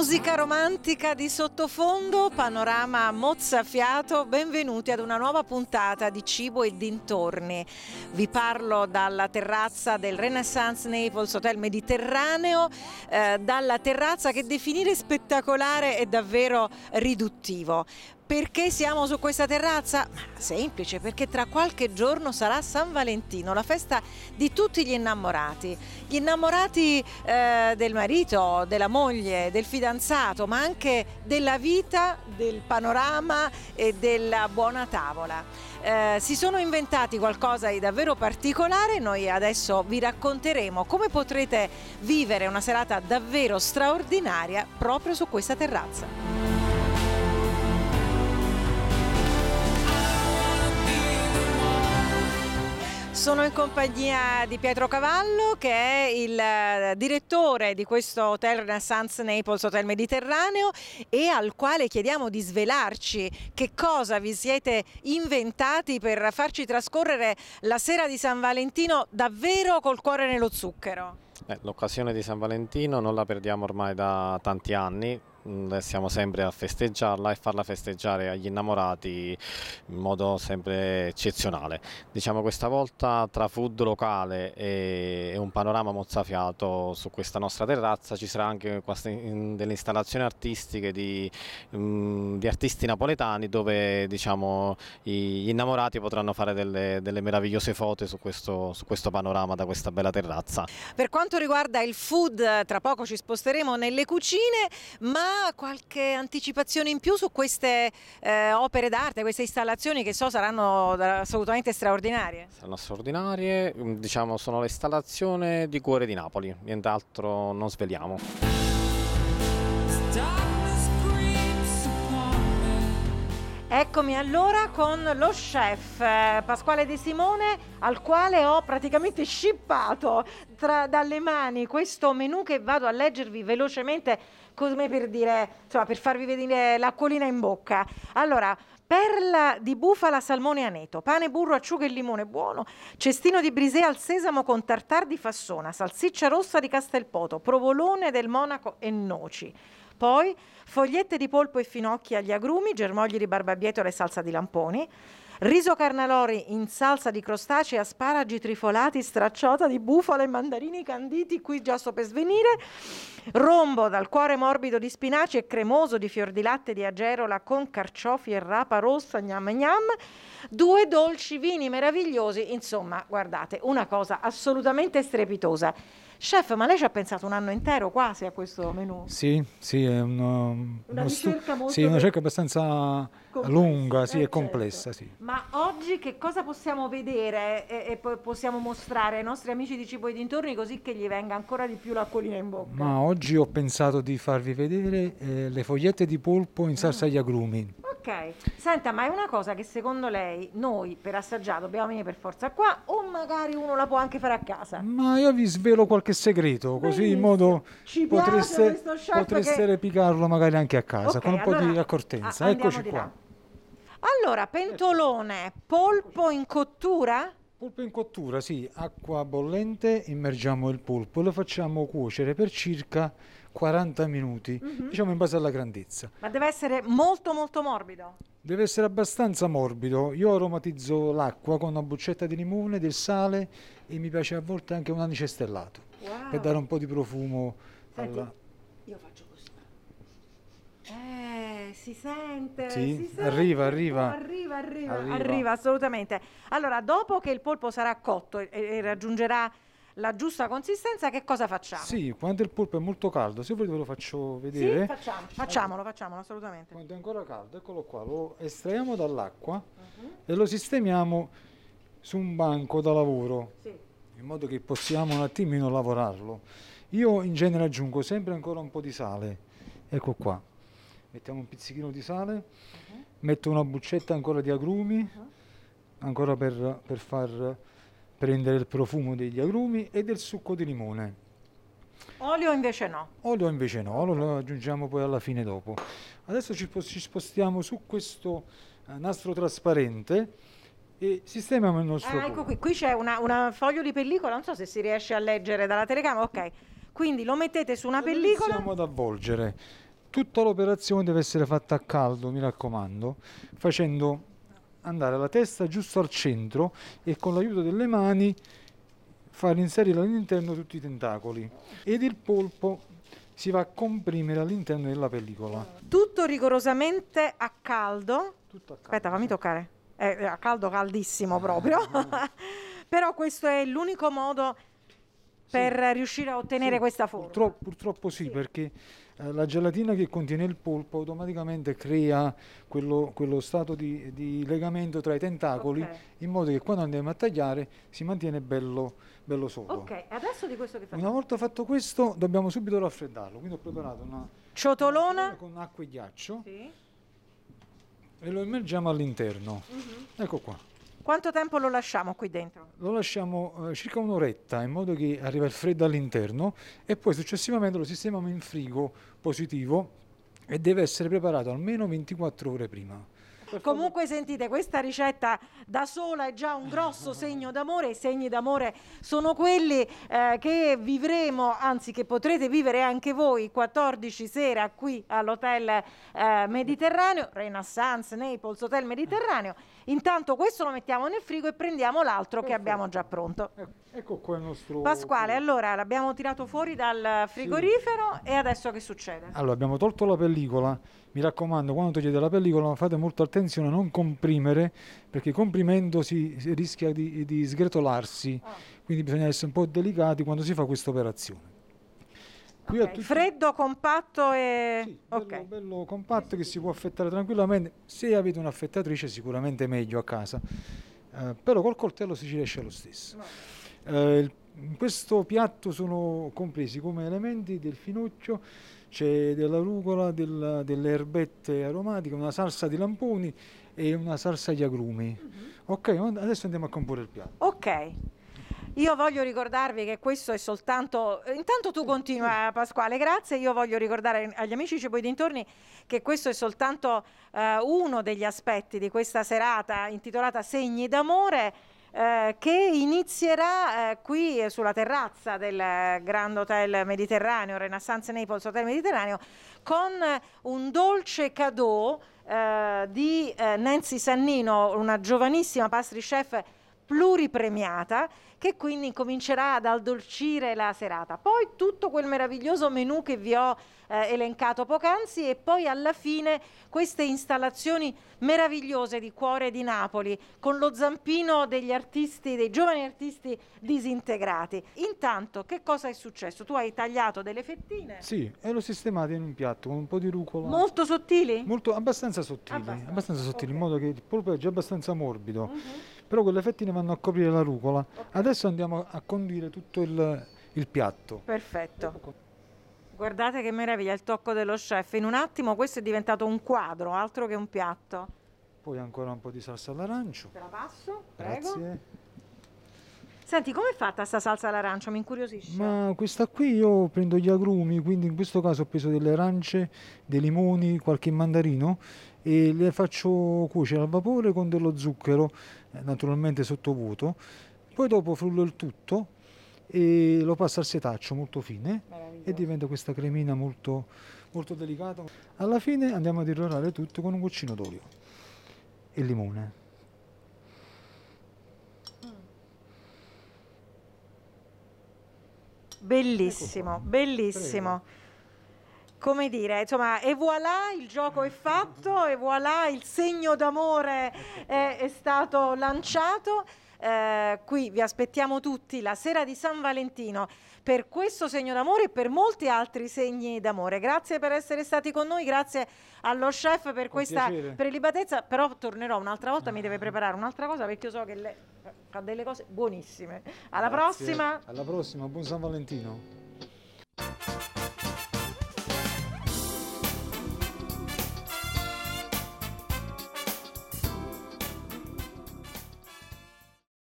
Musica romantica di sottofondo, panorama mozzafiato, benvenuti ad una nuova puntata di Cibo e dintorni. Vi parlo dalla terrazza del Renaissance Naples Hotel Mediterraneo, eh, dalla terrazza che definire spettacolare è davvero riduttivo, perché siamo su questa terrazza? Semplice, perché tra qualche giorno sarà San Valentino, la festa di tutti gli innamorati. Gli innamorati eh, del marito, della moglie, del fidanzato, ma anche della vita, del panorama e della buona tavola. Eh, si sono inventati qualcosa di davvero particolare, noi adesso vi racconteremo come potrete vivere una serata davvero straordinaria proprio su questa terrazza. Sono in compagnia di Pietro Cavallo che è il eh, direttore di questo Hotel Renaissance Naples Hotel Mediterraneo e al quale chiediamo di svelarci che cosa vi siete inventati per farci trascorrere la sera di San Valentino davvero col cuore nello zucchero. Eh, l'occasione di San Valentino non la perdiamo ormai da tanti anni, Mm, siamo sempre a festeggiarla e farla festeggiare agli innamorati in modo sempre eccezionale. Diciamo questa volta tra food locale e un panorama mozzafiato su questa nostra terrazza ci sarà anche delle installazioni artistiche di, mm, di artisti napoletani dove diciamo, gli innamorati potranno fare delle, delle meravigliose foto su questo, su questo panorama da questa bella terrazza. Per quanto riguarda il food, tra poco ci sposteremo nelle cucine, ma qualche anticipazione in più su queste eh, opere d'arte, queste installazioni che so saranno assolutamente straordinarie? Saranno straordinarie, mm, diciamo sono l'installazione di Cuore di Napoli, nient'altro non svegliamo. Eccomi allora con lo chef eh, Pasquale De Simone al quale ho praticamente scippato tra, dalle mani questo menù che vado a leggervi velocemente come per dire, insomma, per farvi vedere l'acquolina in bocca. Allora, perla di bufala, salmone aneto, pane, burro, acciughe e limone buono, cestino di brisea al sesamo con tartar di fassona, salsiccia rossa di Castelpoto, provolone del Monaco e noci. Poi fogliette di polpo e finocchi agli agrumi, germogli di barbabietola e salsa di lamponi, riso carnalori in salsa di crostacei, asparagi trifolati, stracciota di bufala e mandarini canditi, qui già sto per svenire, Rombo dal cuore morbido di spinaci e cremoso di fior di latte di agerola con carciofi e rapa rossa, gnam gnam. Due dolci vini meravigliosi, insomma, guardate, una cosa assolutamente strepitosa. Chef, ma lei ci ha pensato un anno intero quasi a questo menù? Sì, sì, è uno, una, ricerca stu- sì, una ricerca abbastanza complessa, lunga sì, e eh, certo. complessa. Sì. Ma oggi che cosa possiamo vedere e, e possiamo mostrare ai nostri amici di Cibo e dintorni così che gli venga ancora di più l'acquolina in bocca? Ma oggi Oggi ho pensato di farvi vedere eh, le fogliette di polpo in salsa agli agrumi. Ok, senta, ma è una cosa che secondo lei noi per assaggiare dobbiamo venire per forza qua o magari uno la può anche fare a casa? Ma io vi svelo qualche segreto, così in modo Ci potreste, piace potreste che... replicarlo magari anche a casa, okay, con un allora, po' di accortezza. Ah, Eccoci di qua. Allora, pentolone, polpo in cottura? Pulpo in cottura, sì, acqua bollente, immergiamo il polpo e lo facciamo cuocere per circa 40 minuti, mm-hmm. diciamo in base alla grandezza. Ma deve essere molto molto morbido? Deve essere abbastanza morbido. Io aromatizzo l'acqua con una boccetta di limone, del sale e mi piace a volte anche un anice stellato wow. per dare un po' di profumo Senti, alla... Io faccio si sente, sì? si sente arriva, arriva. arriva, arriva, arriva, arriva, assolutamente. Allora, dopo che il polpo sarà cotto e, e raggiungerà la giusta consistenza, che cosa facciamo? Sì, quando il polpo è molto caldo, se volete ve lo faccio vedere. Sì, facciamo. Facciamolo, facciamolo, assolutamente. Quando è ancora caldo, eccolo qua, lo estraiamo dall'acqua uh-huh. e lo sistemiamo su un banco da lavoro, sì. in modo che possiamo un attimino lavorarlo. Io in genere aggiungo sempre ancora un po' di sale, ecco qua mettiamo un pizzichino di sale, uh-huh. metto una buccetta ancora di agrumi, uh-huh. ancora per, per, far prendere il profumo degli agrumi e del succo di limone. Olio invece no. Olio invece no, lo aggiungiamo poi alla fine dopo. Adesso ci, ci spostiamo su questo eh, nastro trasparente e sistemiamo il nostro... Ah, ecco qui, qui c'è una, una foglio di pellicola, non so se si riesce a leggere dalla telecamera, ok. Quindi lo mettete su una pellicola... iniziamo ad avvolgere Tutta l'operazione deve essere fatta a caldo, mi raccomando, facendo andare la testa giusto al centro e con l'aiuto delle mani far inserire all'interno tutti i tentacoli. Ed il polpo si va a comprimere all'interno della pellicola. Tutto rigorosamente a caldo. Tutto a caldo. Aspetta, fammi toccare. È eh, eh, a caldo caldissimo proprio. Però questo è l'unico modo per sì. riuscire a ottenere sì, questa forma. Purtroppo, purtroppo sì, sì, perché eh, la gelatina che contiene il polpo automaticamente crea quello, quello stato di, di, legamento tra i tentacoli okay. in modo che quando andiamo a tagliare si mantiene bello, bello sodo. Ok, adesso di questo che facciamo? Una volta fatto questo dobbiamo subito raffreddarlo, quindi ho preparato una ciotolona una con acqua e ghiaccio sì. e lo immergiamo all'interno. Mm-hmm. Ecco qua. Quanto tempo lo lasciamo qui dentro? Lo lasciamo eh, circa un'oretta in modo che arriva il freddo all'interno e poi successivamente lo sistemiamo in frigo positivo e deve essere preparato almeno 24 ore prima. Comunque sentite, questa ricetta da sola è già un grosso segno d'amore. I segni d'amore sono quelli eh, che vivremo, anzi che potrete vivere anche voi 14 sera qui all'Hotel eh, Mediterraneo, Renaissance Naples Hotel Mediterraneo. Intanto questo lo mettiamo nel frigo e prendiamo l'altro che abbiamo già pronto. Ecco. Ecco qua il nostro... Pasquale, allora l'abbiamo tirato fuori dal frigorifero sì. e adesso che succede? Allora, abbiamo tolto la pellicola, mi raccomando, quando togliete la pellicola fate molta attenzione a non comprimere, perché comprimendo si, rischia di, di sgretolarsi, ah. quindi bisogna essere un po' delicati quando si fa questa operazione. Okay. Tutti... Freddo, compatto e... Sì, bello, okay. bello compatto che si può affettare tranquillamente, se avete un'affettatrice sicuramente meglio a casa, eh, però col coltello si ci riesce lo stesso. No. Eh, in questo piatto sono compresi come elementi del finocchio, c'è della rucola, del, delle erbette aromatiche, una salsa di lamponi e una salsa di agrumi. Mm-hmm. Ok, adesso andiamo a comporre il piatto. Ok. Io voglio ricordarvi che questo è soltanto. Intanto tu continua, Pasquale, grazie. Io voglio ricordare agli amici ci poi dintorni che questo è soltanto eh, uno degli aspetti di questa serata intitolata Segni d'amore. Eh, che inizierà eh, qui eh, sulla terrazza del eh, Grand Hotel Mediterraneo, Renaissance Naples Hotel Mediterraneo, con un dolce cadeau di Nancy Sannino, una giovanissima pastry chef pluripremiata che quindi comincerà ad addolcire la serata. Poi tutto quel meraviglioso menù che vi ho eh, elencato poc'anzi e poi alla fine queste installazioni meravigliose di cuore di Napoli con lo zampino degli artisti, dei giovani artisti disintegrati. Intanto che cosa è successo? Tu hai tagliato delle fettine? Sì, e l'ho sistemata in un piatto con un po' di rucola. Molto sottili? Molto, abbastanza sottili, abbastanza. abbastanza sottili okay. in modo che il polpo è già abbastanza morbido. Mm-hmm però quelle fettine vanno a coprire la rucola. Okay. Adesso andiamo a condire tutto il, il piatto. Perfetto. Ecco Guardate che meraviglia il tocco dello chef. In un attimo questo è diventato un quadro, altro che un piatto. Poi ancora un po' di salsa all'arancio. Te la passo, prego. Grazie. Senti, com'è fatta sta salsa all'arancio? Mi incuriosisce. Ma questa qui io prendo gli agrumi, quindi in questo caso ho preso delle arance, dei limoni, qualche mandarino e le faccio cuocere al vapore con dello zucchero eh, naturalmente sottovuoto, poi dopo frullo il tutto e lo passo al setaccio molto fine e diventa questa cremina molto, molto delicata. Alla fine andiamo ad irrorare tutto con un goccino d'olio e limone. Mm. Bellissimo, ecco bellissimo. Prego come dire, insomma, e voilà, il gioco è fatto, e voilà, il segno d'amore è, è stato lanciato. Eh, qui vi aspettiamo tutti la sera di San Valentino per questo segno d'amore e per molti altri segni d'amore. Grazie per essere stati con noi, grazie allo chef per con questa piacere. prelibatezza, però tornerò un'altra volta, mi deve preparare un'altra cosa perché io so che lei fa delle cose buonissime. Alla grazie. prossima. Alla prossima, buon San Valentino.